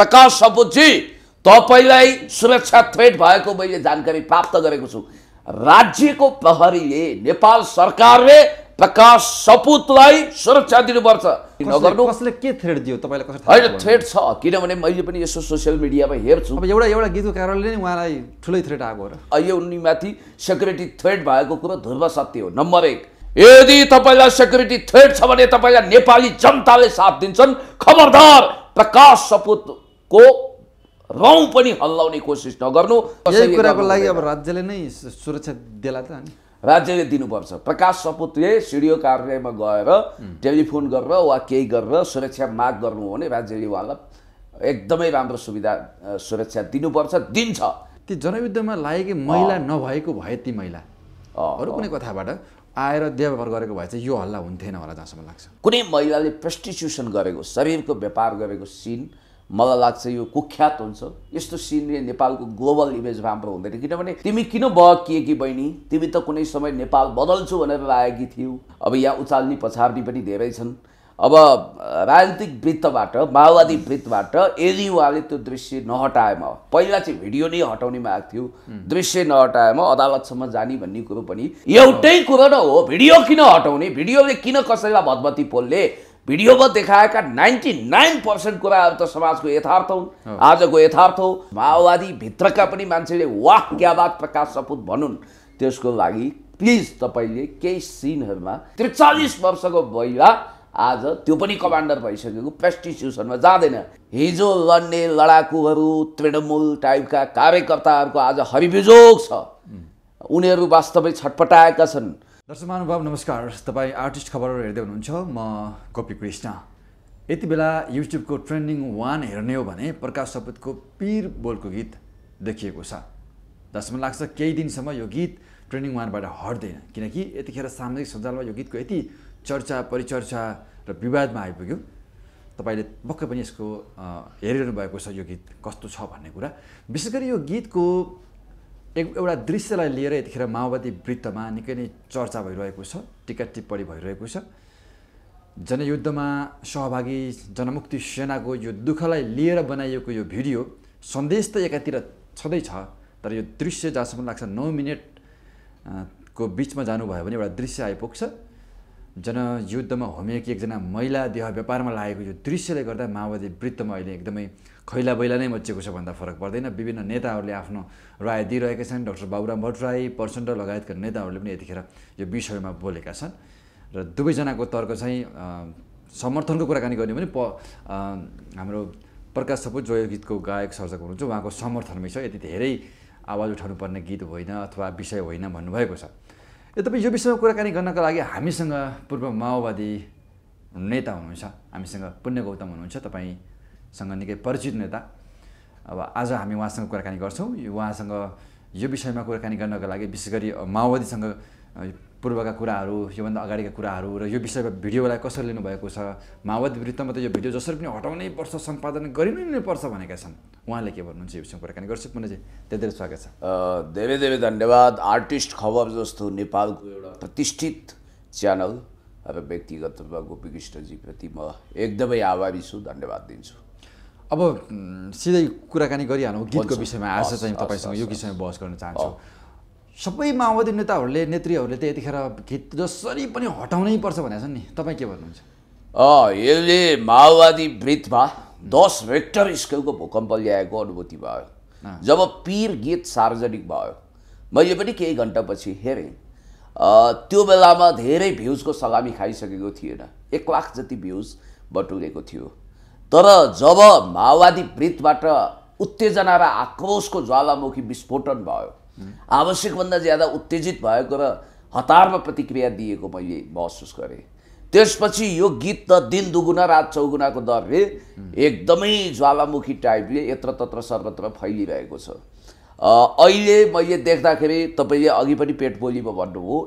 प्रकाश सपुतजी तपाईँलाई सुरक्षा थ्रेट भएको मैले जानकारी प्राप्त गरेको छु राज्यको प्रहरीले नेपाल सरकारले प्रकाश सपुतलाई सुरक्षा दिनुपर्छ नगर्नु कसले के थ्रेड दियो तपाईँलाई होइन थ्रेड छ किनभने मैले पनि यसो सोसियल मिडियामा हेर्छु अब एउटा एउटा गीतको कारणले नै उहाँलाई ठुलै थ्रेड आएको र यो उनीमाथि सेक्युरिटी थ्रेड भएको कुरो ध्रुव सत्य हो नम्बर एक यदि तपाईँलाई सेक्युरिटी थ्रेड छ भने तपाईँलाई नेपाली जनताले साथ दिन्छन् खबरदार प्रकाश सपुत को रौँ पनि हल्लाउने कोसिस नगर्नु कुराको लागि अब राज्यले नै सुरक्षा देला त अनि राज्यले दिनुपर्छ प्रकाश सपुतले सिडिओ कार्यालयमा गएर टेलिफोन गरेर वा केही गरेर सुरक्षा माग गर्नु हो भने राज्यले उहाँलाई एकदमै राम्रो सुविधा सुरक्षा दिनुपर्छ दिन्छ ती जनयुद्धमा लागेकी महिला नभएको भए ती महिला अरू कुनै कथाबाट आएर व्यवहार गरेको भए चाहिँ यो हल्ला हुन्थेन होला जहाँसम्म लाग्छ कुनै महिलाले प्रेस्टिट्युसन गरेको शरीरको व्यापार गरेको सिन मलाई लाग्छ यो कुख्यात हुन्छ यस्तो सिनले नेपालको ग्लोबल इमेज राम्रो हुँदैन किनभने तिमी किन भयो कि बहिनी तिमी त कुनै समय नेपाल बदल्छु भनेर लागेकी थियौ अब यहाँ उचाल्ने पछार्ने पनि धेरै छन् अब राजनीतिक वृत्तबाट माओवादी वृत्तबाट यदि उहाँले त्यो दृश्य नहटाएमा पहिला चाहिँ भिडियो नै हटाउने माग थियो दृश्य नहटाएमा अदालतसम्म जाने भन्ने कुरो पनि एउटै कुरो न हो भिडियो किन हटाउने भिडियोले किन कसैलाई भदमती पोलले भिडियोमा देखाएका नाइन्टी नाइन पर्सेन्ट कुराहरू त समाजको यथार्थ हुन् आजको यथार्थ हो माओवादीभित्रका पनि मान्छेले वाह क्या बात प्रकाश सपुत भनुन् त्यसको लागि प्लिज तपाईँले केही सिनहरूमा त्रिचालिस वर्षको महिला आज त्यो पनि कमान्डर भइसकेको प्रेस्टिट्युसनमा जाँदैन हिजो लड्ने लडाकुहरू तृणमूल टाइपका कार्यकर्ताहरूको आज हरिभिजोग छ उनीहरू वास्तवै छटपटाएका छन् दर्शक महानुभाव नमस्कार तपाईँ आर्टिस्ट खबर हेर्दै हुनुहुन्छ म गोपी कृष्ण यति बेला युट्युबको ट्रेन्डिङ वान हेर्ने हो भने प्रकाश सपूतको पिर बोलको गीत देखिएको छ जसमा लाग्छ केही दिनसम्म यो गीत ट्रेन्डिङ वानबाट हट्दैन किनकि यतिखेर सामाजिक सञ्जालमा यो गीतको यति चर्चा परिचर्चा र विवादमा आइपुग्यो तपाईँले पक्कै पनि यसको हेरिरहनु भएको छ यो गीत कस्तो छ भन्ने कुरा विशेष गरी यो गीतको एक एउटा दृश्यलाई लिएर यतिखेर माओवादी वृत्तमा निकै नै चर्चा भइरहेको छ टिका टिप्पणी भइरहेको छ जनयुद्धमा सहभागी जनमुक्ति सेनाको यो दुःखलाई लिएर बनाइएको यो भिडियो सन्देश त एकातिर छँदैछ तर यो दृश्य जहाँसम्म लाग्छ नौ मिनट को बिचमा जानुभयो भने एउटा दृश्य आइपुग्छ जनयुद्धमा होमिएकी एकजना महिला देह व्यापारमा लागेको यो दृश्यले गर्दा माओवादी वृत्तमा अहिले एकदमै खैला बैला नै मचेको छ भन्दा फरक पर्दैन विभिन्न नेताहरूले आफ्नो राय दिइरहेका छन् डाक्टर बाबुराम भट्टराई प्रचण्ड लगायतका नेताहरूले पनि यतिखेर यो विषयमा बोलेका छन् र दुवैजनाको तर्क चाहिँ समर्थनको कुराकानी गर्ने पनि प हाम्रो प्रकाश सपुत जो गीतको गायक सर्जक हुनुहुन्छ उहाँको समर्थनमै छ यति धेरै आवाज उठाउनुपर्ने गीत होइन अथवा विषय होइन भन्नुभएको छ यद्यपि यो विषयमा कुराकानी गर्नका लागि हामीसँग पूर्व माओवादी नेता हुनुहुन्छ हामीसँग पुण्य गौतम हुनुहुन्छ तपाईँसँग निकै परिचित नेता अब आज हामी उहाँसँग कुराकानी गर्छौँ उहाँसँग यो विषयमा कुराकानी गर्नका लागि विशेष गरी माओवादीसँग पूर्वका कुराहरू योभन्दा अगाडिका कुराहरू र यो विषयको भिडियोलाई कसरी लिनुभएको छ माओवादी विरुद्धमा त यो भिडियो जसरी पनि हटाउनै पर्छ सम्पादन गरिनै पर्छ भनेका छन् उहाँले के भन्नुहुन्छ यो विषयमा कुराकानी गर्छु पुनजी धेरै धेरै स्वागत छ धेरै धेरै धन्यवाद आर्टिस्ट खबर जस्तो नेपालको एउटा प्रतिष्ठित च्यानल र व्यक्तिगत रूपमा गोपी कृष्णजीप्रति म एकदमै आभारी छु धन्यवाद दिन्छु अब सिधै कुराकानी गरिहालौँ गीतको विषयमा आज चाहिँ तपाईँसँग यो विषयमा बहस गर्न चाहन्छु सबै माओवादी नेताहरूले नेत्रीहरूले त यतिखेर गीत जसरी पनि हटाउनै पर्छ भनेको छन् नि तपाईँ के भन्नुहुन्छ यसले माओवादी वृत्तमा दस भेक्टर स्केलको भूकम्प ल्याएको अनुभूति भयो जब पीर गीत सार्वजनिक भयो मैले पनि केही घन्टापछि हेरेँ त्यो बेलामा धेरै भ्युजको सलामी खाइसकेको थिएन एक लाख जति भ्युज बटुलेको थियो तर जब माओवादी वृत्तबाट उत्तेजना र आक्रोशको ज्वालामुखी विस्फोटन भयो आवश्यकभन्दा ज्यादा उत्तेजित भएको र हतारमा प्रतिक्रिया दिएको मैले महसुस गरेँ त्यसपछि यो गीत त दिन दुगुना रात चौगुनाको दरले एकदमै ज्वालामुखी टाइपले यत्र तत्र सर्वत्र फैलिरहेको छ अहिले मैले देख्दाखेरि तपाईँले अघि पनि पेट बोलीमा भन्नुभयो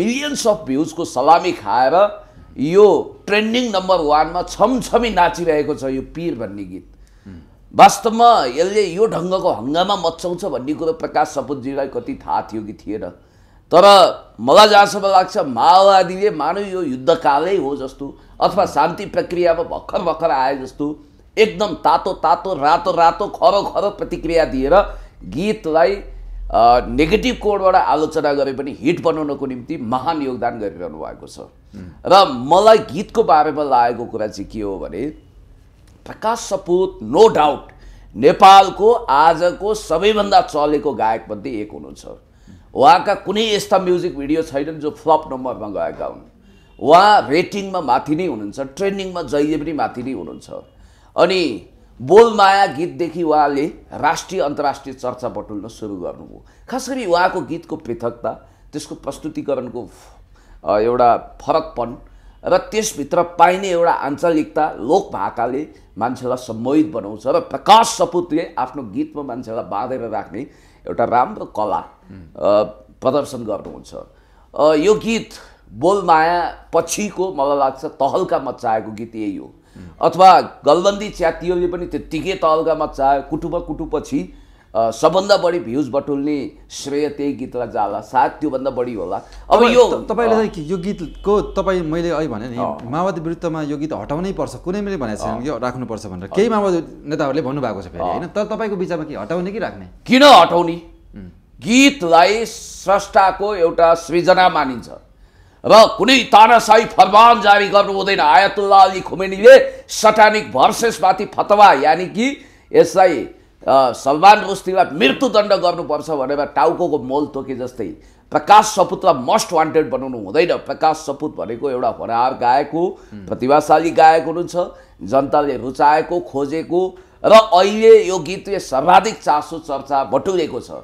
मिलियन्स अफ भ्युजको सलामी खाएर यो ट्रेन्डिङ नम्बर वानमा छमछमी नाचिरहेको छ यो पिर भन्ने गीत वास्तवमा यसले यो ढङ्गको हङ्गामा मचाउँछ भन्ने कुरो प्रकाश सपुतजीलाई कति थाहा थियो कि थिएन तर मलाई जहाँसम्म लाग्छ माओवादीले मानव यो युद्धकालै हो जस्तो अथवा शान्ति प्रक्रियामा भर्खर भर्खर आए जस्तो एकदम तातो तातो रातो रातो खरो खरो प्रतिक्रिया दिएर गीतलाई नेगेटिभ कोडबाट आलोचना गरे पनि हिट बनाउनको निम्ति महान योगदान गरिरहनु भएको छ र मलाई गीतको बारेमा लागेको कुरा चाहिँ के हो भने प्रकाश सपुत नो डाउट नेपालको आजको सबैभन्दा चलेको गायकमध्ये एक हुनुहुन्छ उहाँका कुनै यस्ता म्युजिक भिडियो छैनन् जो फ्लप नम्बरमा गएका हुन् उहाँ रेटिङमा माथि नै हुनुहुन्छ ट्रेन्डिङमा जहिले पनि माथि नै हुनुहुन्छ अनि बोलमाया गीतदेखि उहाँले राष्ट्रिय अन्तर्राष्ट्रिय चर्चा बटुल्न सुरु गर्नुभयो खास गरी उहाँको गीतको पृथकता त्यसको प्रस्तुतिकरणको एउटा फरकपन र त्यसभित्र पाइने एउटा आञ्चलिकता लोक भाकाले मान्छेलाई सम्मोहित बनाउँछ र प्रकाश सपुतले आफ्नो गीतमा मान्छेलाई बाँधेर राख्ने एउटा राम्रो कला प्रदर्शन गर्नुहुन्छ यो गीत बोलमाया पछिको मलाई लाग्छ तहल्का मचाएको गीत यही हो अथवा गलबन्दी च्यातियोले पनि त्यत्तिकै तहल्का मचायो कुटुब कुटुपछि सबभन्दा बढी भ्युज बटुल्ने श्रेय त्यही गीतलाई जाला सायद त्योभन्दा बढी होला अब यो तपाईँले चाहिँ यो गीतको तपाईँ मैले अहिले भने नि माओवादी विरुद्धमा यो गीत हटाउनै पर्छ कुनै मैले भनेको छैन यो राख्नुपर्छ भनेर केही माओवादी नेताहरूले भन्नुभएको छ फेरि होइन तर तपाईँको विचारमा के हटाउने कि राख्ने किन हटाउने गीतलाई स्रष्टाको एउटा सृजना मानिन्छ र कुनै तानासाई फरमान जारी गर्नु हुँदैन आयतुल्ला अली खुमेनीले सटानिक भर्सेसमाथि फतवा यानि कि यसलाई सलमान रुस्तीलाई मृत्युदण्ड गर्नुपर्छ भनेर टाउको मोल तोके जस्तै प्रकाश सपुतलाई मोस्ट वान्टेड बनाउनु हुँदैन प्रकाश सपुत भनेको एउटा गायक हो प्रतिभाशाली गायक हुनुहुन्छ जनताले रुचाएको खोजेको र अहिले यो गीतले सर्वाधिक चासो चर्चा बटुलेको छ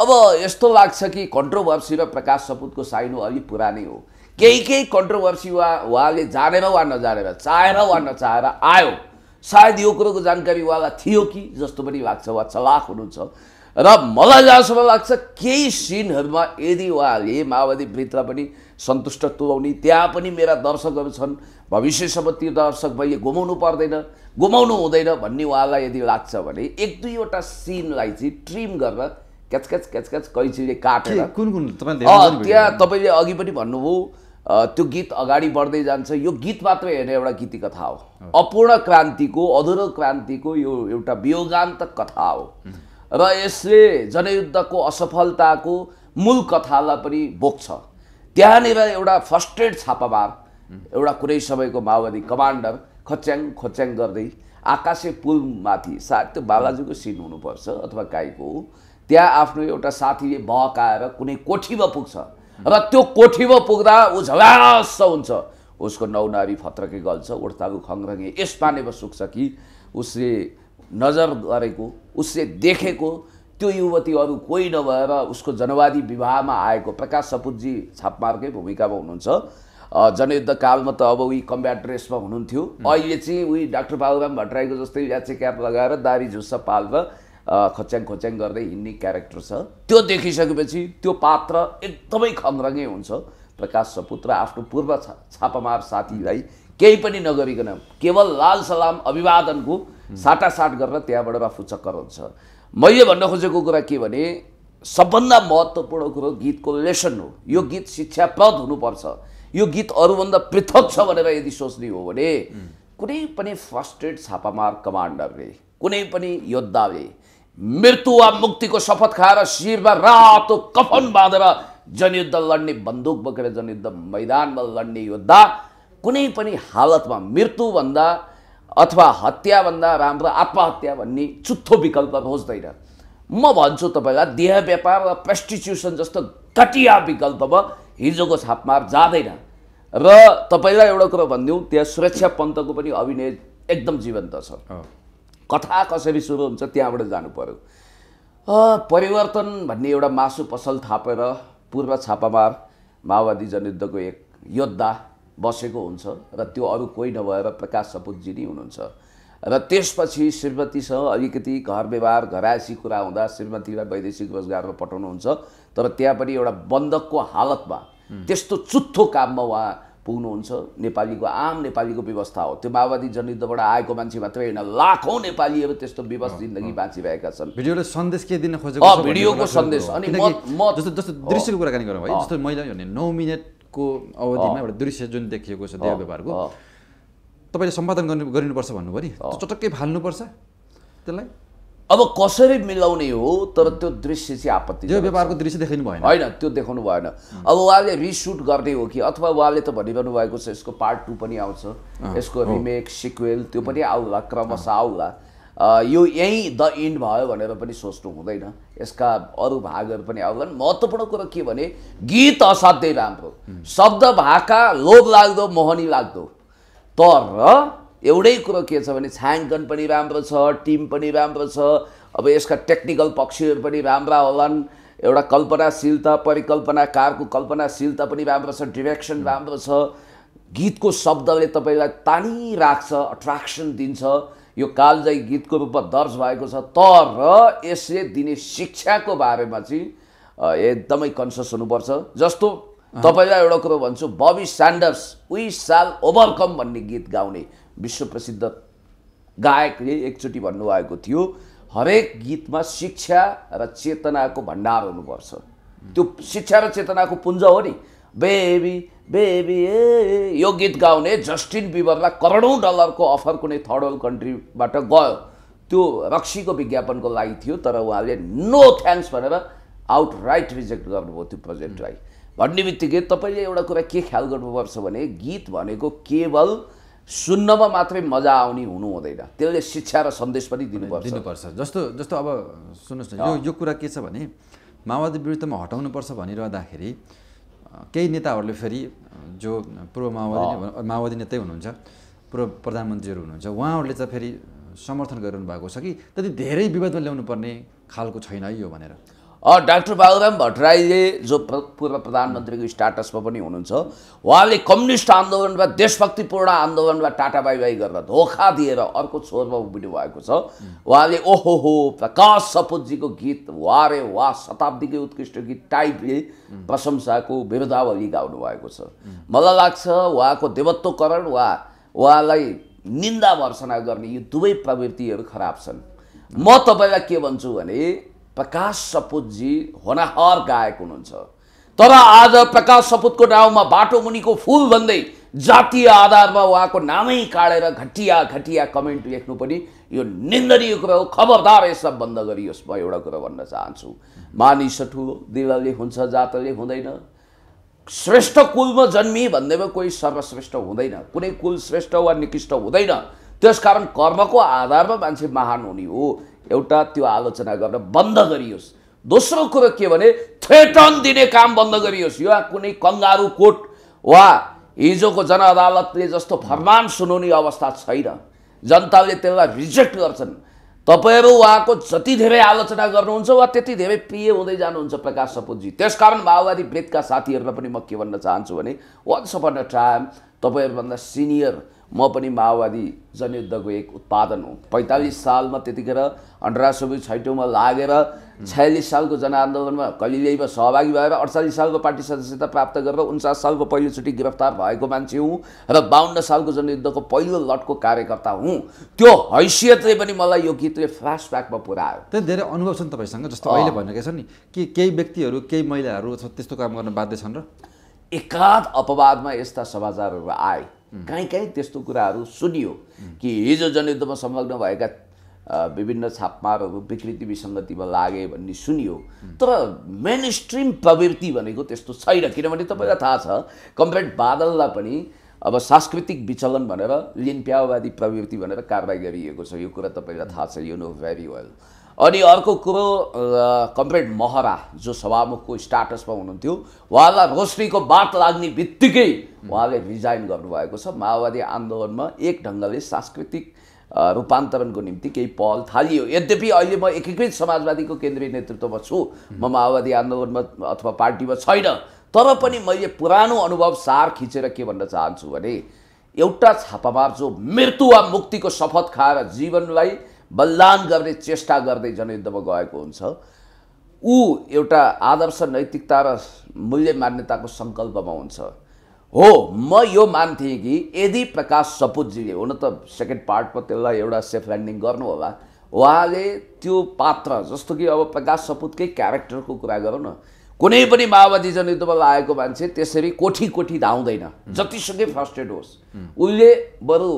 अब यस्तो लाग्छ कि कन्ट्रोभर्सी र प्रकाश सपुतको साइनो अलि पुरानै हो केही केही कन्ट्रोभर्सी वा उहाँले जानेर वा नजानेर चाहेर वा नचाहेर आयो सायद यो कुरोको जानकारी उहाँलाई थियो कि जस्तो पनि लाग्छ उहाँ चलाख हुनुहुन्छ र मलाई जहाँसम्म लाग्छ केही सिनहरूमा यदि उहाँले माओवादीभित्र पनि सन्तुष्ट तुल्याउने त्यहाँ पनि मेरा दर्शकहरू छन् भविष्यसम्म ती दर्शक मैले गुमाउनु पर्दैन गुमाउनु हुँदैन भन्ने उहाँलाई यदि लाग्छ भने एक दुईवटा सिनलाई चाहिँ ट्रिम गरेर क्याचक्याच क्याचक्याच कैँचीले काटेर कुन कुन त्यहाँ तपाईँले अघि पनि भन्नुभयो त्यो गीत अगाडि बढ्दै जान्छ यो गीत मात्रै हेर्ने एउटा गीति कथा हो अपूर्ण क्रान्तिको अधुरो क्रान्तिको यो एउटा वियोगान्त कथा हो र यसले जनयुद्धको असफलताको मूल कथालाई पनि बोक्छ त्यहाँनिर एउटा फर्स्ट एड छापामार एउटा कुनै समयको माओवादी कमान्डर खच्याङ खोच्याङ गर्दै आकाशे पुलमाथि सायद त्यो बालाजीको सिन हुनुपर्छ अथवा हो त्यहाँ आफ्नो एउटा साथीले बहकाएर कुनै कोठीमा पुग्छ र त्यो कोठीमा पुग्दा ऊ झलास हुन्छ उसको नौनारी फत्रकै गल्छ उड्ताको खङ्रङ्गे यस पानीमा सुक्छ कि उसले नजर गरेको उसले देखेको त्यो युवती अरू कोही नभएर उसको जनवादी विवाहमा आएको प्रकाश सपुतजी छापमारकै भूमिकामा हुनुहुन्छ जनयुद्ध कालमा त अब उही कम्ब्याट ड्रेसमा हुनुहुन्थ्यो अहिले चाहिँ उही डाक्टर बाबुराम भट्टराईको जस्तै याचे क्याप लगाएर दारी झुस्सा पालेर खच्याङ खोच्याङ गर्दै हिँड्ने क्यारेक्टर छ त्यो देखिसकेपछि त्यो पात्र एकदमै खङ्रङ्गे हुन्छ प्रकाश सपुत्र आफ्नो पूर्व छा छापामार साथीलाई केही पनि नगरिकन केवल लाल सलाम अभिवादनको साटासाट गरेर त्यहाँबाट आफू चक्कर हुन्छ मैले भन्न खोजेको कुरा के भने सबभन्दा महत्त्वपूर्ण कुरो गीतको लेसन हो यो गीत शिक्षाप्रद हुनुपर्छ यो गीत अरूभन्दा पृथक छ भनेर यदि सोच्ने हो भने कुनै पनि फर्स्ट एड छापामार कमान्डरले कुनै पनि योद्धाले मृत्यु वा मुक्तिको शपथ खाएर शिरमा रातो कफन बाँधेर जनयुद्ध लड्ने बन्दुक बोकेर जनयुद्ध मैदानमा लड्ने योद्धा कुनै पनि हालतमा मृत्युभन्दा अथवा हत्याभन्दा राम्रो आत्महत्या भन्ने चुत्थो विकल्प खोज्दैन म भन्छु तपाईँलाई देह व्यापार र प्रेस्टिच्युसन जस्तो घटिया विकल्पमा हिजोको छापमार जाँदैन र तपाईँलाई एउटा कुरो भनिदिउँ त्यहाँ सुरक्षा पन्तको पनि अभिनय एकदम जीवन्त छ कथा कसरी सुरु हुन्छ त्यहाँबाट जानु पऱ्यो परिवर्तन भन्ने एउटा मासु पसल थापेर पूर्व छापामार माओवादी जनयुद्धको एक योद्धा बसेको हुन्छ र त्यो अरू कोही नभएर प्रकाश सपुतजी नै हुनुहुन्छ र त्यसपछि श्रीमतीसँग अलिकति घर व्यवहार घरायसी कुरा हुँदा श्रीमतीलाई वैदेशिक रोजगारमा पठाउनुहुन्छ तर त्यहाँ पनि एउटा बन्धकको हालतमा त्यस्तो चुत्थो काममा उहाँ पुग्नुहुन्छ नेपालीको आम नेपालीको व्यवस्था हो त्यो माओवादी जनयुद्धबाट आएको मान्छे मात्रै होइन लाखौँ नेपाली अब त्यस्तो विवश जिन्दगी बाँचिरहेका छन् भिडियोले सन्देश के दिन खोजेको भिडियोको सन्देश अनि म जस्तो जस्तो दृश्यको कुराकानी गरौँ है जस्तो मैले भने नौ मिनटको अवधिमा एउटा दृश्य जुन देखिएको छ देव व्यवहारको तपाईँले सम्पादन गर्नु गरिनुपर्छ भन्नुभयो नि चटक्कै फाल्नुपर्छ त्यसलाई अब कसरी मिलाउने हो तर त्यो दृश्य चाहिँ आपत्ति त्यो व्यापारको दृश्य देखाउनु भएन होइन त्यो देखाउनु भएन अब उहाँले रिसुट गर्ने हो कि अथवा उहाँले त भनिरहनु भएको छ यसको पार्ट टू पनि आउँछ यसको रिमेक सिक्वेल त्यो पनि आउला क्रमशः आउला यो यहीँ द इन्ड भयो भनेर पनि सोच्नु हुँदैन यसका अरू भागहरू पनि आउँदैन महत्त्वपूर्ण कुरो के भने गीत असाध्यै राम्रो शब्द भाका लोभ लाग्दो मोहनी लाग्दो तर एउटै कुरो के छ भने छायाङ्कन पनि राम्रो छ टिम पनि राम्रो छ अब यसका टेक्निकल पक्षहरू पनि राम्रा होलान् एउटा कल्पनाशीलता परिकल्पनाकारको कल्पनाशीलता पनि राम्रो छ डिरेक्सन राम्रो छ गीतको शब्दले तपाईँलाई तानिराख्छ अट्र्याक्सन दिन्छ यो कालजय गीतको रूपमा दर्ज भएको छ तर यसले दिने शिक्षाको बारेमा चाहिँ एकदमै कन्सियस हुनुपर्छ जस्तो तपाईँलाई एउटा कुरो भन्छु बबी स्यान्डर्स उही साल ओभरकम भन्ने गीत गाउने विश्वप्रसिद्ध गायकले एकचोटि भन्नुभएको थियो हरेक गीतमा शिक्षा र चेतनाको भण्डार हुनुपर्छ त्यो शिक्षा र चेतनाको पुञ्ज हो नि बेबी बेबी ए यो गीत गाउने जस्टिन बिबरलाई करोडौँ डलरको अफर कुनै थर्ड वर्ल्ड कन्ट्रीबाट गयो त्यो रक्सीको विज्ञापनको लागि थियो तर उहाँले नो थ्याङ्क्स भनेर आउट राइट रिजेक्ट गर्नुभयो त्यो प्रोजेक्टलाई भन्ने बित्तिकै तपाईँले एउटा कुरा के ख्याल गर्नुपर्छ भने गीत भनेको केवल सुन्नमा मात्रै मजा आउने हुनु हुँदैन त्यसले शिक्षा र सन्देश पनि दिनुपर्छ दिनुपर्छ जस्तो जस्तो अब सुन्नुहोस् न यो यो कुरा के छ भने माओवादी विरुद्धमा हटाउनुपर्छ भनिरहँदाखेरि केही नेताहरूले फेरि जो पूर्व माओवादी माओवादी नेतै हुनुहुन्छ पूर्व प्रधानमन्त्रीहरू हुनुहुन्छ उहाँहरूले त फेरि समर्थन गरिरहनु भएको छ कि त्यति धेरै विवादमा ल्याउनु पर्ने खालको छैन है यो भनेर डाक्टर बाबुराम भट्टराईले जो पूर्व प्रधानमन्त्रीको स्टाटसमा पनि हुनुहुन्छ उहाँले कम्युनिस्ट आन्दोलनमा देशभक्तिपूर्ण आन्दोलनबाट टाटा बाई बाई गरेर धोका दिएर अर्को छोरमा उभिनु भएको छ उहाँले ओहो हो प्रकाश सपुतजीको गीत वा रे वा शताब्दीकै उत्कृष्ट गीत टाइपले प्रशंसाको विरोधावली गाउनु भएको छ मलाई लाग्छ उहाँको देवत्वकरण वा उहाँलाई निन्दा भर्सना गर्ने यो दुवै प्रवृत्तिहरू खराब छन् म तपाईँलाई के भन्छु भने प्रकाश सपुतजी होनाहर गायक हुनुहुन्छ तर आज प्रकाश सपुतको नाउँमा बाटो मुनिको फुल भन्दै जातीय आधारमा उहाँको नामै काडेर घटिया घटिया कमेन्ट लेख्नु पनि यो निन्दनीय कुरा हो खबरदार यसलाई बन्द गरियोस् म एउटा कुरा भन्न चाहन्छु मानिस ठुलो दिलले हुन्छ जातले हुँदैन श्रेष्ठ कुलमा जन्मी भन्दैमा कोही सर्वश्रेष्ठ हुँदैन कुनै कुल श्रेष्ठ वा निकृष्ट हुँदैन त्यसकारण कर्मको आधारमा मान्छे महान हुने हो एउटा त्यो आलोचना गर्न बन्द गरियोस् दोस्रो कुरो के भने थ्रेटन दिने काम बन्द गरियोस् यो कुनै कङ्गारू कोर्ट वा हिजोको जन अदालतले जस्तो फरमान सुनाउने अवस्था छैन जनताले त्यसलाई रिजेक्ट गर्छन् तपाईँहरू उहाँको जति धेरै आलोचना गर्नुहुन्छ वा त्यति धेरै प्रिय हुँदै जानुहुन्छ प्रकाश सपुतजी त्यसकारण माओवादी वृद्धका साथीहरूलाई पनि म के भन्न चाहन्छु भने वान्स अपन अ टाइम तपाईँहरूभन्दा सिनियर म पनि माओवादी जनयुद्धको एक उत्पादन हो पैँतालिस सालमा त्यतिखेर अन्डरा सबै छैटौँमा लागेर छयालिस सालको जनआन्दोलनमा कलिलैमा सहभागी भएर अडचालिस सालको पार्टी सदस्यता प्राप्त गरेर उन्चास सालको पहिलोचोटि गिरफ्तार भएको मान्छे हुँ र बाहन्न सालको जनयुद्धको पहिलो लटको कार्यकर्ता हुँ त्यो हैसियतले पनि मलाई यो गीतले फ्ल्यासब्याकमा पुऱ्यायो त्यही धेरै अनुभव छन् तपाईँसँग जस्तो अहिले भनेको छ नि कि केही व्यक्तिहरू केही महिलाहरू त्यस्तो काम गर्न बाध्य छन् र एकाध अपवादमा यस्ता समाचारहरू आए कहीँ कहीँ त्यस्तो कुराहरू सुनियो कि हिजो जनयुद्धमा संलग्न भएका विभिन्न छापमारहरू विकृति विसङ्गतिमा लागे भन्ने सुनियो तर मेन स्ट्रिम प्रवृत्ति भनेको त्यस्तो छैन किनभने तपाईँलाई थाहा छ कम्प्रेड बादललाई पनि अब सांस्कृतिक विचलन भनेर लिम्प्यावादी प्रवृत्ति भनेर कारवाही गरिएको छ यो कुरा तपाईँलाई थाहा छ यु नो भेरी वेल अनि अर्को कुरो कमरेड महरा जो सभामुखको स्टाटसमा हुनुहुन्थ्यो उहाँलाई रोशनीको बात लाग्ने बित्तिकै उहाँले रिजाइन गर्नुभएको छ माओवादी आन्दोलनमा एक ढङ्गले सांस्कृतिक रूपान्तरणको निम्ति केही पहल थालियो यद्यपि अहिले म एकीकृत समाजवादीको केन्द्रीय नेतृत्वमा छु म माओवादी आन्दोलनमा अथवा पार्टीमा छैन तर पनि मैले पुरानो अनुभव सार खिचेर के भन्न चाहन्छु भने एउटा छापामार जो मृत्यु वा मुक्तिको शपथ खाएर जीवनलाई बलिदान गर्ने चेष्टा गर्दै जनयुद्धमा गएको हुन्छ ऊ एउटा आदर्श नैतिकता र मूल्य मान्यताको सङ्कल्पमा हुन्छ हो म यो मान्थेँ कि यदि प्रकाश सपुतजीले हुन त सेकेन्ड पार्टमा त्यसलाई एउटा सेफ ल्यान्डिङ गर्नु होला उहाँले त्यो पात्र जस्तो कि अब प्रकाश सपुतकै क्यारेक्टरको कुरा गरौँ न कुनै पनि माओवादी जनयुद्धमा लागेको मान्छे त्यसरी कोठी कोठी धाउँदैन जतिसुकै फर्स्टेड होस् उसले बरु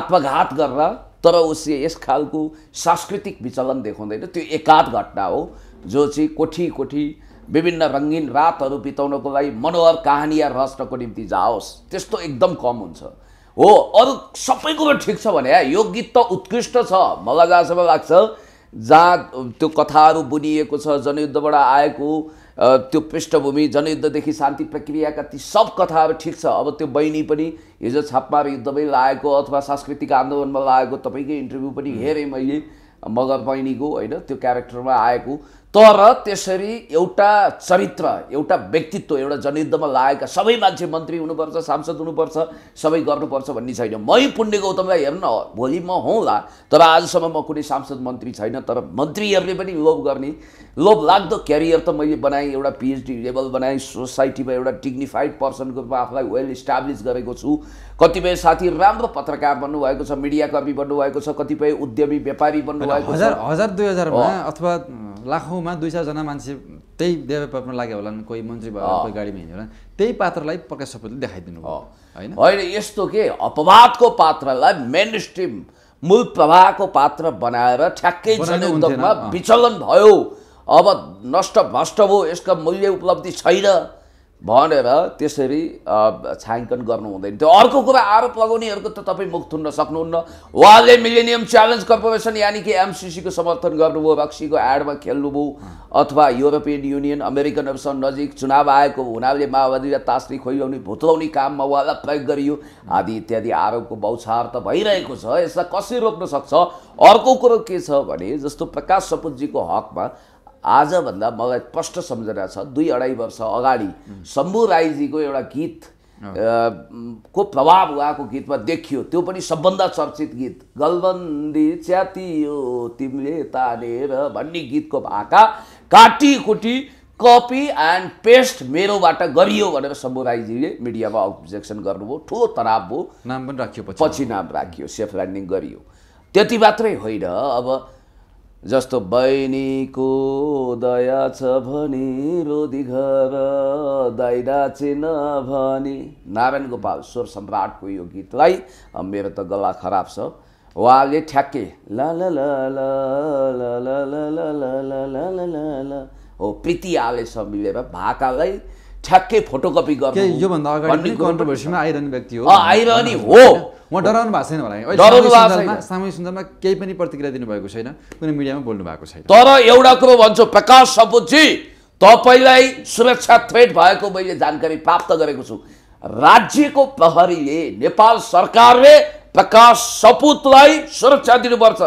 आत्मघात गरेर तर उसले यस खालको सांस्कृतिक विचलन देखाउँदैन त्यो एकाध घटना हो जो चाहिँ कोठी कोठी विभिन्न रङ्गीन रातहरू बिताउनको लागि मनोहर कहानी या रच्नको निम्ति जाओस् त्यस्तो एकदम कम हुन्छ हो अरू सबै कुरो ठिक छ भने यो गीत त उत्कृष्ट छ मलाई जहाँसम्म लाग्छ जहाँ त्यो कथाहरू बुनिएको छ जनयुद्धबाट आएको त्यो पृष्ठभूमि जनयुद्धदेखि शान्ति प्रक्रियाका ती सब कथाहरू ठिक छ अब त्यो बहिनी पनि हिजो छापमा युद्धमै लागेको अथवा सांस्कृतिक आन्दोलनमा लागेको तपाईँकै इन्टरभ्यू पनि हेरेँ मैले मगर बहिनीको होइन त्यो क्यारेक्टरमा आएको तर त्यसरी एउटा चरित्र एउटा व्यक्तित्व एउटा जनयुद्धमा लागेका सबै मान्छे मन्त्री हुनुपर्छ सांसद हुनुपर्छ सबै गर्नुपर्छ भन्ने छैन मै पुण्य गौतमलाई हेर्न भोलि म हौँला तर आजसम्म म कुनै सांसद मन्त्री छैन तर मन्त्रीहरूले पनि लोभ गर्ने लोभ लाग्दो क्यारियर त मैले बनाएँ एउटा पिएचडी लेभल बनाएँ सोसाइटीमा एउटा डिग्निफाइड पर्सनको रूपमा आफूलाई वेल इस्टाब्लिस गरेको छु कतिपय साथी राम्रो पत्रकार बन्नुभएको छ मिडियाकर्मी बन्नुभएको छ कतिपय उद्यमी व्यापारी बन्नुभएको छ हजार दुई हजारमा अथवा लाखौँ ठाउँमा दुई चारजना मान्छे त्यही डेभलपमेन्टमा लाग्यो होला कोही मन्त्री भयो कोही गाडीमा हिँड्यो होला त्यही पात्रलाई प्रकाश सपोतले देखाइदिनु भयो होइन होइन यस्तो के अपवादको पात्रलाई मेन स्ट्रिम मूल प्रवाहको पात्र बनाएर ठ्याक्कै जनयुद्धमा विचलन भयो अब नष्ट भ्रष्ट भयो यसको मूल्य उपलब्धि छैन भनेर त्यसरी छायाङ्कन गर्नु हुँदैन त्यो अर्को कुरा आरोप लगाउनेहरूको त तपाईँ मुख थुन्न सक्नुहुन्न उहाँले मिलेनियम च्यालेन्ज कर्पोरेसन यानि कि एमसिसीको समर्थन गर्नुभयो रक्सीको एडमा खेल्नुभयो अथवा युरोपियन युनियन अमेरिकनहरूसँग नजिक चुनाव आएको हुनाले र तास्री खोइलाउने भुत्लाउने काममा उहाँलाई प्रयोग गरियो आदि इत्यादि आरोपको बौछार त भइरहेको छ यसलाई कसरी रोक्न सक्छ अर्को कुरो के छ भने जस्तो प्रकाश सपुतजीको हकमा आजभन्दा मलाई स्पष्ट सम्झना छ दुई अढाई वर्ष अगाडि शम्भु राईजीको एउटा गीत को प्रभाव उहाँको गीतमा देखियो त्यो पनि सबभन्दा चर्चित गीत गलबन्दी च्यातियो तिमीले तानेर भन्ने गीतको भाका काटी कुटी कपी एन्ड पेस्ट मेरोबाट गरियो भनेर शम्भु राईजीले मिडियामा अब्जेक्सन गर्नुभयो ठुलो तराब भयो नाम पनि राखियो पछि नाम राखियो सेफ ल्यान्डिङ गरियो त्यति मात्रै होइन अब जस्तो बहिनीको दया छ भने रोधी घर दाइदा चिन भने नारायण गोपाल स्वर सम्राटको यो गीतलाई मेरो त गला खराब छ उहाँले ठ्याक्कै ला ला ला ला ला ला ला ला ला हो प्रीति आलेसँग मिलेर भाकालाई ठ्याक्कै फोटोकपी गर्नु योभन्दा अगाडि आइरहने व्यक्ति हो आइरहने हो उहाँ डराउनु भएको छैन होला सामूहिक सञ्जालमा केही पनि प्रतिक्रिया दिनुभएको छैन कुनै मिडियामा बोल्नु भएको छैन तर एउटा कुरो भन्छु प्रकाश सपुतजी तपाईँलाई सुरक्षा थ्रेट भएको मैले जानकारी प्राप्त गरेको छु राज्यको प्रहरीले नेपाल सरकारले प्रकाश सपुतलाई सुरक्षा दिनुपर्छ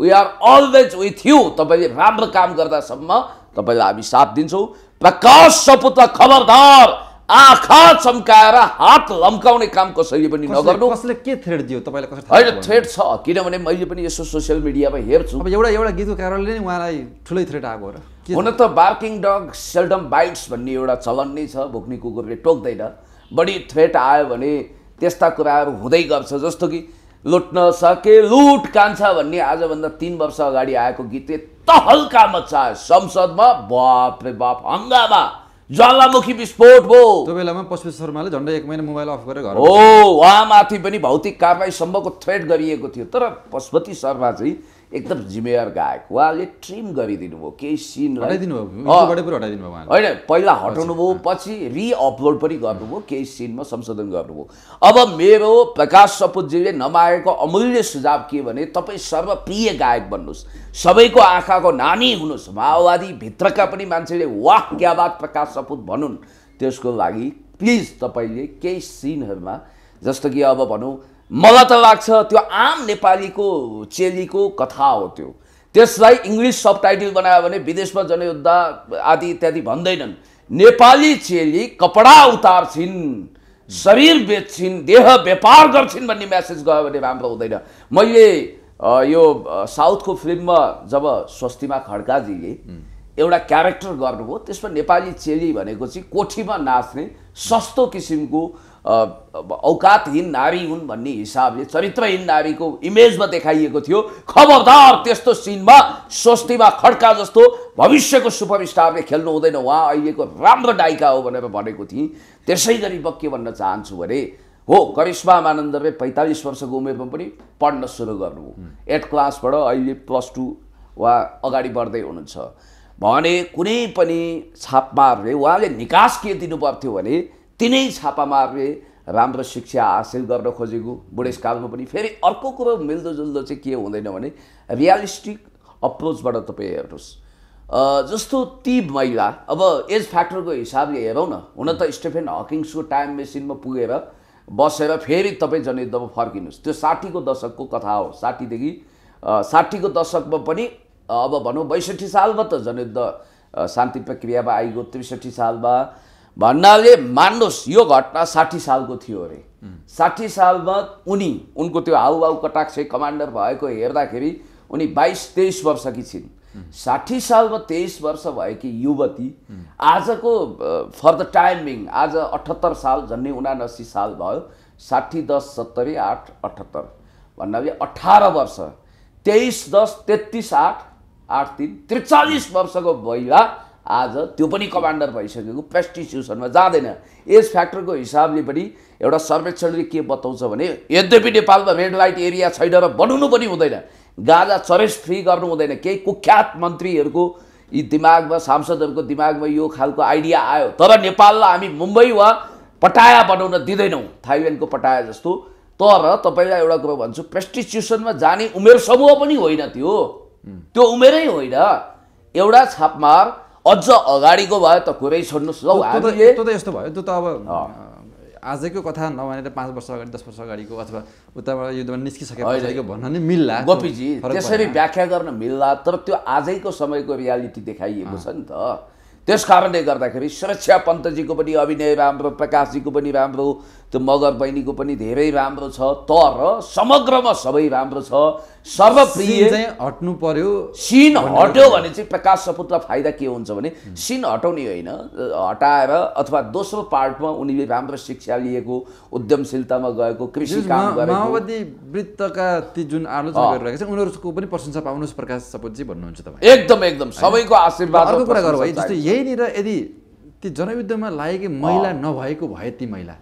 we are always with you तपाईँले राम्रो काम गर्दासम्म तपाईँलाई हामी साथ दिन्छौँ प्रकाश सपुतलाई खबरदार आँखा चम्काएर हात लम्काउने काम कसैले पनि नगर्नु कसले के थ्रेड दियो तपाईँलाई कसरी होइन थ्रेड छ किनभने मैले पनि यसो सोसियल मिडियामा हेर्छु अब एउटा एउटा गीतको कारणले नै उहाँलाई ठुलै थ्रेड आएको र हुन त बार्किङ डग सेल्डम बाइट्स भन्ने एउटा चलन नै छ भुक्ने कुकुरले टोक्दैन बढी थ्रेट आयो भने त्यस्ता कुराहरू हुँदै गर्छ जस्तो कि लुट्न सके लुट कान्छ भन्ने आजभन्दा तिन वर्ष अगाडि आएको गीतले तहल्का मचा संसदमा बाप रे बाप हङ्गामा ज्वालामुखी विस्फोट भयो त्यो बेलामा पशु शर्माले झन्डै एक महिना मोबाइल अफ गरेर घर हो उहाँमाथि पनि भौतिक कारवाही सम्भवको थ्रेट गरिएको थियो तर पशुपति शर्मा चाहिँ एकदम जिम्मेवार गायक उहाँले ट्रिम गरिदिनु भयो केही सिन होइन पहिला हटाउनु भयो पछि रिअपलोड पनि गर्नुभयो केही सिनमा संशोधन गर्नुभयो अब मेरो प्रकाश सपुतजीले नमागेको अमूल्य सुझाव के भने तपाईँ सर्वप्रिय गायक बन्नुहोस् सबैको आँखाको नानी हुनुहोस् माओवादीभित्रका पनि मान्छेले वाह क्या बात प्रकाश सपुत भनुन् त्यसको लागि प्लिज तपाईँले केही सिनहरूमा जस्तो कि अब भनौँ मलाई त लाग्छ त्यो आम नेपालीको चेलीको कथा हो त्यो त्यसलाई इङ्ग्लिस सब टाइटल बनायो भने विदेशमा जनयुद्ध आदि इत्यादि भन्दैनन् नेपाली चेली कपडा उतार्छिन् शरीर बेच्छिन् देह व्यापार गर्छिन् भन्ने म्यासेज गयो भने राम्रो हुँदैन मैले यो साउथको फिल्ममा जब स्वस्तिमा खड्काजीले एउटा क्यारेक्टर गर्नुभयो त्यसमा नेपाली चेली भनेको चाहिँ कोठीमा नाच्ने सस्तो किसिमको औकातहीन नारी हुन् भन्ने हिसाबले चरित्रहीन नारीको इमेजमा देखाइएको थियो खबरदार त्यस्तो सिनमा स्वस्तिमा खड्का जस्तो भविष्यको सुपरस्टारले खेल्नु हुँदैन उहाँ अहिलेको राम्रो डाइका हो भनेर भनेको थिएँ त्यसै गरी म के भन्न चाहन्छु भने हो करिश्मा मानन्दले पैँतालिस वर्षको उमेरमा पनि पढ्न सुरु गर्नु एट क्लासबाट अहिले प्लस टू वा अगाडि बढ्दै हुनुहुन्छ भने कुनै पनि छापमारले उहाँले निकास के दिनुपर्थ्यो भने तिनै छापामारले राम्रो शिक्षा हासिल गर्न खोजेको बुढेसकालमा पनि फेरि अर्को कुरो मिल्दोजुल्दो चाहिँ के हुँदैन भने रियालिस्टिक अप्रोचबाट तपाईँ हेर्नुहोस् जस्तो ती महिला अब एज फ्याक्टरको हिसाबले हेरौँ न हुन त स्टेफेन हकिङ्सको टाइम मेसिनमा पुगेर बसेर फेरि तपाईँ जनयुद्धमा फर्किनुहोस् त्यो साठीको दशकको कथा हो साठीदेखि साठीको दशकमा पनि अब भनौँ बैसठी सालमा त जनयुद्ध शान्ति प्रक्रियामा आइगयो त्रिसठी सालमा भन्नाले मान्नुहोस् यो घटना साठी सालको थियो अरे साठी सालमा उनी उनको त्यो हाउभाउ कटाक्ष कमान्डर भएको हेर्दाखेरि उनी बाइस तेइस वर्षकी छिन् साठी सालमा तेइस वर्ष भएकी युवती आजको फर द टाइमिङ आज अठहत्तर साल झन्डै उनासी साल भयो साठी दस सत्तरी आठ अठहत्तर भन्नाले अठार वर्ष तेइस दस तेत्तिस आठ आठ तिन त्रिचालिस वर्षको महिला आज त्यो पनि कमान्डर भइसकेको प्रेस्टिट्युसनमा जाँदैन यस फ्याक्टरको हिसाबले पनि एउटा सर्वेक्षणले के बताउँछ भने यद्यपि नेपालमा रेड लाइट एरिया छैन र बनाउनु पनि हुँदैन गाजा चरेस फ्री गर्नु हुँदैन केही कुख्यात मन्त्रीहरूको यी दिमागमा सांसदहरूको दिमागमा यो खालको आइडिया आयो तर नेपाललाई हामी मुम्बई वा पटाया बनाउन दिँदैनौँ थाइल्यान्डको पटाया जस्तो तर तपाईँलाई एउटा कुरो भन्छु प्रेस्टिट्युसनमा जाने उमेर समूह पनि होइन त्यो त्यो उमेरै होइन एउटा छापमार अझ अगाडिको भयो त कुरै छोड्नुहोस् ल हामीले त यस्तो भयो त्यो त अब आजैको कथा नभनेर पाँच वर्ष अगाडि दस वर्ष अगाडिको अथवा उताबाट युद्धमा निस्किसकेको भन्न नि मिल्ला गोपीजी त्यसरी व्याख्या गर्न मिल्ला तर त्यो आजैको समयको रियालिटी देखाइएको छ नि त त्यस कारणले गर्दाखेरि सुरक्षा पन्तजीको पनि अभिनय राम्रो प्रकाशजीको पनि राम्रो त्यो मगर बहिनीको पनि धेरै राम्रो छ तर समग्रमा सबै राम्रो छ सर्वप्रिय चाहिँ हट्नु पर्यो सिन हट्यो भने चाहिँ प्रकाश सपुतलाई फाइदा के हुन्छ भने सिन हटाउने होइन हटाएर अथवा दोस्रो पार्टमा उनीले राम्रो शिक्षा लिएको उद्यमशीलतामा गएको कृषि काम गरेको माओवादी वृत्तका ती जुन आलोचना गरिरहेको छ उनीहरूको पनि प्रशंसा पाउनुहोस् प्रकाश सपुतजी भन्नुहुन्छ तपाईँ एकदम एकदम सबैको आशीर्वाद अर्को कुरा गरौँ है जस्तो यहीँनिर यदि ती जनयुद्धमा लागेकी महिला नभएको भए ती महिला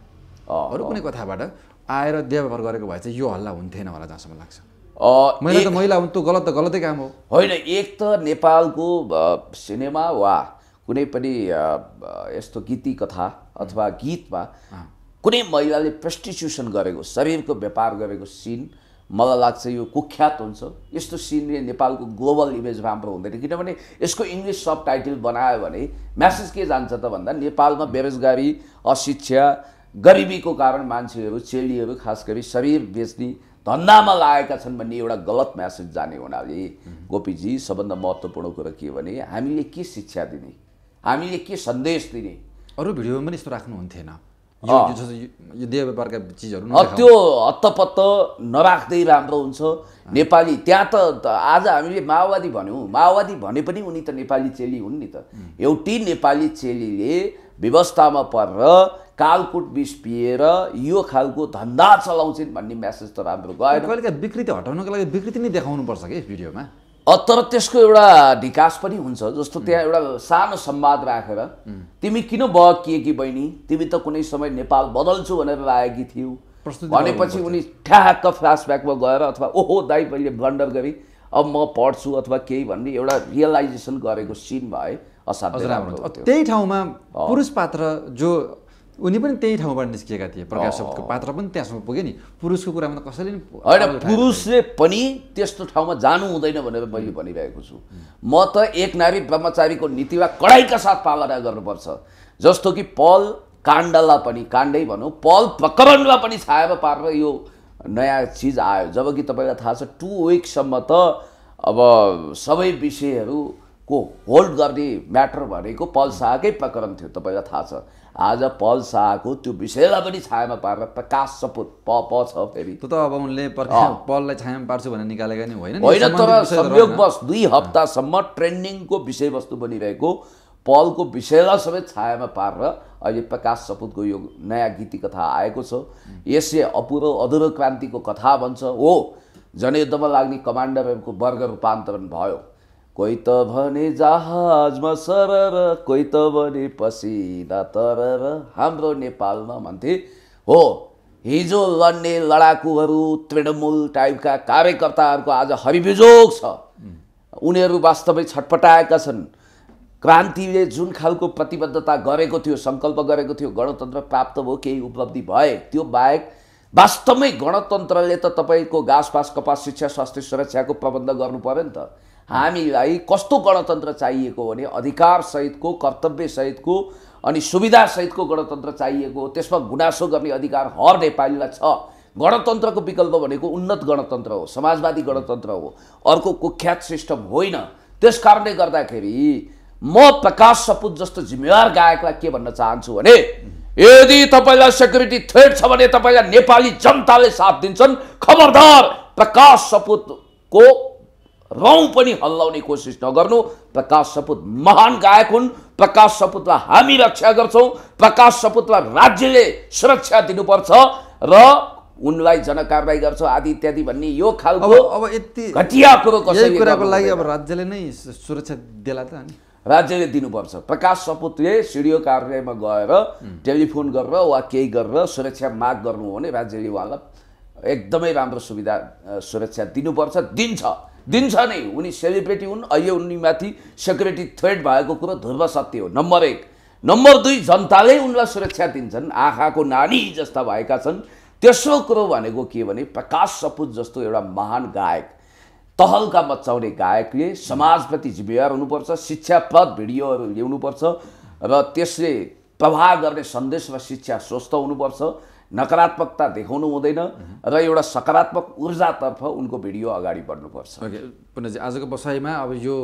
अरू कुनै कथाबाट आएर देवभर गरेको भए चाहिँ यो हल्ला हुन्थेन होला जहाँसम्म लाग्छ महिला त महिला हुन् त गलत त गलतै काम हो होइन एक त नेपालको सिनेमा वा कुनै पनि यस्तो गीति कथा अथवा गीतमा कुनै महिलाले प्रेस्टिट्युसन गरेको शरीरको व्यापार गरेको सिन मलाई लाग्छ यो कुख्यात हुन्छ यस्तो सिनले नेपालको ग्लोबल इमेज राम्रो हुँदैन किनभने यसको इङ्ग्लिस सब टाइटल बनायो भने म्यासेज के जान्छ त भन्दा नेपालमा बेरोजगारी अशिक्षा गरिबीको कारण मान्छेहरू चेलीहरू खास गरी शरीर बेच्ने धन्दामा लागेका छन् भन्ने एउटा गलत म्यासेज जाने हुनाले गोपीजी सबभन्दा महत्त्वपूर्ण कुरा के भने हामीले के शिक्षा दिने हामीले के सन्देश दिने अरू भिडियोमा पनि यस्तो राख्नुहुन्थेन त्यो हत्तपत्त नराख्दै राम्रो हुन्छ नेपाली त्यहाँ त आज हामीले माओवादी भन्यौँ माओवादी भने पनि उनी त नेपाली चेली हुन् नि त एउटी नेपाली चेलीले व्यवस्थामा परेर कालकुट बिस पिएर यो खालको धन्दा चलाउँछन् भन्ने म्यासेज त राम्रो गएन कहिलेका विकृति हटाउनको लागि विकृति नै देखाउनुपर्छ कि भिडियोमा तर त्यसको एउटा ढिकास पनि हुन्छ जस्तो त्यहाँ एउटा सानो संवाद राखेर रा। तिमी किन के कि बहिनी तिमी त कुनै समय नेपाल बदल्छु भनेर लागेकी थियौ भनेपछि उनी ठ्याक्क फ्ल्यासब्याकमा गएर अथवा ओहो दाइ मैले ब्लन्डर गरेँ अब म पढ्छु अथवा केही भन्ने एउटा रियलाइजेसन गरेको सिन भए असाध्य राम्रो त्यही ठाउँमा पुरुष पात्र जो उनी पनि त्यही ठाउँबाट निस्किएका थिए प्रकाश शब्दको पात्र पनि त्यहाँसम्म पुग्यो नि पुरुषको कुरामा त कसैले होइन पुरुषले पनि त्यस्तो ठाउँमा जानु हुँदैन भनेर मैले भनिरहेको छु म त एक नारी ब्रह्मचारीको नीतिमा कडाइका साथ पालना गर्नुपर्छ जस्तो कि पल काण्डलाई पनि काण्डै भनौँ पल प्रकरणलाई पनि छायामा पारेर यो नयाँ चिज आयो जब कि तपाईँलाई थाहा छ टु विकसम्म त अब सबै विषयहरूको होल्ड गर्ने म्याटर भनेको पल शाहकै प्रकरण थियो तपाईँलाई थाहा छ आज पल शाहको त्यो विषयलाई पनि छायामा पारेर प्रकाश सपुत प प छ फेरि त अब उनले पललाई छायामा पार्छु भनेर निकालेका नि होइन होइन तर संयोगवश दुई हप्तासम्म ट्रेन्डिङको विषयवस्तु बनिरहेको पलको विषयलाई समेत छायामा पारेर अहिले प्रकाश सपुतको यो नयाँ गीति कथा आएको छ यसले अपुरो अधुरो क्रान्तिको कथा भन्छ हो जनयुद्धमा लाग्ने कमान्डरहरूको वर्ग रूपान्तरण भयो कोही त भने जहाजमा सरर कोही त भने पसिना तरर हाम्रो नेपालमा भन्थे हो हिजो लड्ने लडाकुहरू तृणमूल टाइपका कार्यकर्ताहरूको आज हरिविजोग छ उनीहरू वास्तवै छटपटाएका छन् क्रान्तिले जुन खालको प्रतिबद्धता गरेको थियो सङ्कल्प गरेको थियो गणतन्त्र प्राप्त भयो केही उपलब्धि भए त्यो बाहेक वास्तवमै गणतन्त्रले त तपाईँको घाँसपास कपास शिक्षा स्वास्थ्य सुरक्षाको प्रबन्ध गर्नु पऱ्यो नि त हामीलाई कस्तो गणतन्त्र चाहिएको भने अधिकारसहितको कर्तव्यसहितको अनि सुविधासहितको गणतन्त्र चाहिएको त्यसमा गुनासो गर्ने अधिकार हर नेपालीलाई छ गणतन्त्रको विकल्प भनेको उन्नत गणतन्त्र हो समाजवादी गणतन्त्र हो अर्को कुख्यात सिस्टम होइन त्यस कारणले गर्दाखेरि म प्रकाश सपुत जस्तो जिम्मेवार गायकलाई के भन्न चाहन्छु भने यदि तपाईँलाई सेक्युरिटी थ्रेड छ भने तपाईँलाई नेपाली जनताले साथ दिन्छन् खबरदार प्रकाश सपुतको रौँ पनि हल्लाउने कोसिस नगर्नु प्रकाश सपुत महान गायक हुन् प्रकाश सपुतलाई हामी रक्षा गर्छौँ प्रकाश सपुतलाई राज्यले सुरक्षा दिनुपर्छ र उनलाई जनकारवाही गर्छ आदि इत्यादि भन्ने यो खालको अब यति घटिया कुरो कुराको लागि अब राज्यले नै सुरक्षा देला त अनि राज्यले दिनुपर्छ प्रकाश सपुतले सिडिओ कार्यालयमा गएर टेलिफोन गरेर वा केही गरेर सुरक्षा माग गर्नु हो भने राज्यले उहाँलाई एकदमै राम्रो सुविधा सुरक्षा दिनुपर्छ दिन्छ दिन्छ नै उनी सेलिब्रेटी हुन् अहिले उनीमाथि सेक्युरिटी थ्रेड भएको कुरो ध्रुव सत्य हो नम्बर एक नम्बर दुई जनताले उनलाई सुरक्षा दिन्छन् आँखाको नानी जस्ता भएका छन् तेस्रो कुरो भनेको के भने प्रकाश सपुत जस्तो एउटा महान गायक तहलका मचाउने गायकले समाजप्रति जिम्मेवार हुनुपर्छ शिक्षाप्रद भिडियोहरू ल्याउनुपर्छ र त्यसले प्रभाव गर्ने सन्देश र शिक्षा स्वस्थ हुनुपर्छ नकारात्मकता देखाउनु हुँदैन र एउटा सकारात्मक ऊर्जातर्फ उनको भिडियो अगाडि बढ्नुपर्छ पुनजी आजको बसाइमा अब यो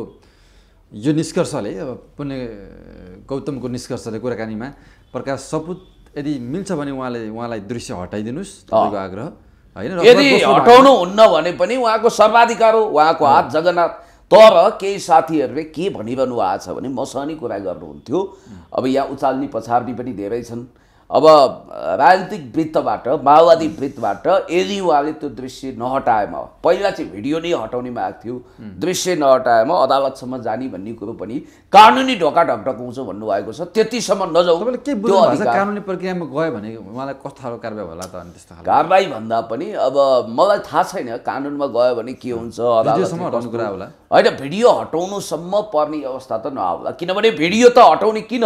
यो निष्कर्षले अब पुण्य गौतमको निष्कर्षले कुराकानीमा प्रकाश सपुत यदि मिल्छ भने उहाँले उहाँलाई दृश्य हटाइदिनुहोस् तपाईँको आग्रह होइन यदि हटाउनु हुन्न भने पनि उहाँको सर्वाधिकार हो उहाँको हात जगन्नाथ तर केही साथीहरूले के भनिरहनु भएको छ भने मसँग नै कुरा गर्नुहुन्थ्यो अब यहाँ उचाल्ने पछार्ने पनि धेरै छन् अब राजनीतिक वृत्तबाट माओवादी वृत्तबाट यदि उहाँले त्यो दृश्य नहटाएमा पहिला चाहिँ भिडियो नै हटाउने आएको थियो दृश्य नहटाएमा अदालतसम्म जाने भन्ने कुरो पनि कानुनी ढोका ढकढकाउँछ भन्नुभएको छ त्यतिसम्म नजाउ कानुनी प्रक्रियामा गयो भने उहाँलाई कस्तो कारबाही होला त अनि त्यस्तो कारवाही भन्दा पनि अब मलाई थाहा छैन कानुनमा गयो भने के हुन्छ अदालतसम्म कुरा होला होइन भिडियो हटाउनुसम्म पर्ने अवस्था त नआउला किनभने भिडियो त हटाउने किन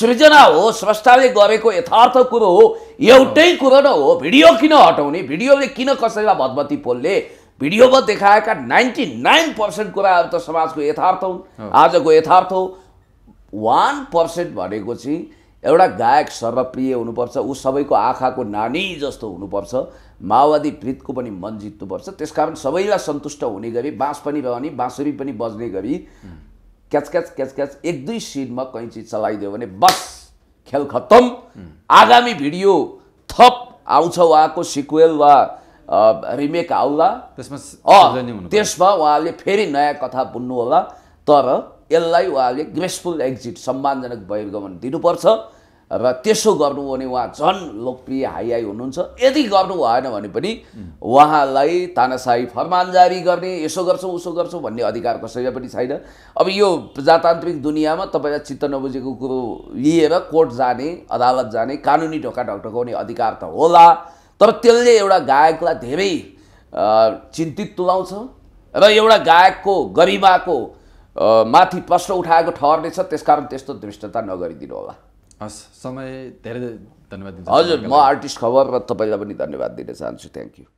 सृजना हो स्रष्टाले गरेको यथार्थ कुरो हो एउटै कुरो न हो भिडियो किन हटाउने भिडियोले किन कसैलाई भदमती पोलले भिडियोमा देखाएका नाइन्टी नाइन पर्सेन्ट कुराहरू त समाजको यथार्थ हुन् आजको यथार्थ हो वान पर्सेन्ट भनेको चाहिँ एउटा गायक सर्वप्रिय हुनुपर्छ ऊ सबैको आँखाको नानी जस्तो हुनुपर्छ माओवादी प्रितको पनि मन जित्नुपर्छ त्यसकारण सबैलाई सन्तुष्ट हुने गरी बाँस पनि रहने बाँसुरी पनि बज्ने गरी क्याच क्याच क्याच क्याच एक दुई सिनमा कैँची चलाइदियो भने बस खेल खत्तम आगामी भिडियो थप आउँछ उहाँको सिक्वेल वा रिमेक आउला त्यसमा त्यसमा उहाँले फेरि नयाँ कथा बुन्नु होला तर यसलाई उहाँले ग्रेसफुल एक्जिट सम्मानजनक बहिर्गमन दिनुपर्छ र त्यसो गर्नु भने उहाँ झन् लोकप्रिय हाई हाई हुनुहुन्छ यदि गर्नु भएन भने पनि उहाँलाई तानासाही फरमान जारी गर्ने यसो गर्छौँ उसो गर्छौँ भन्ने अधिकार कसैलाई पनि छैन अब यो प्रजातान्त्रिक दुनियाँमा तपाईँलाई चित्त नबुझेको कुरो लिएर कोर्ट जाने अदालत जाने कानुनी ढोका ढकढकाउने अधिकार त होला तर त्यसले एउटा गायकलाई धेरै चिन्तित तुलाउँछ र एउटा गायकको गरिमाको माथि प्रश्न उठाएको ठहरनेछ त्यसकारण त्यस्तो दृष्टता नगरिदिनु होला हस् समय धेरै धन्यवाद हजुर म आर्टिस्ट खबर र तपाईँलाई पनि धन्यवाद दिन चाहन्छु थ्याङ्क यू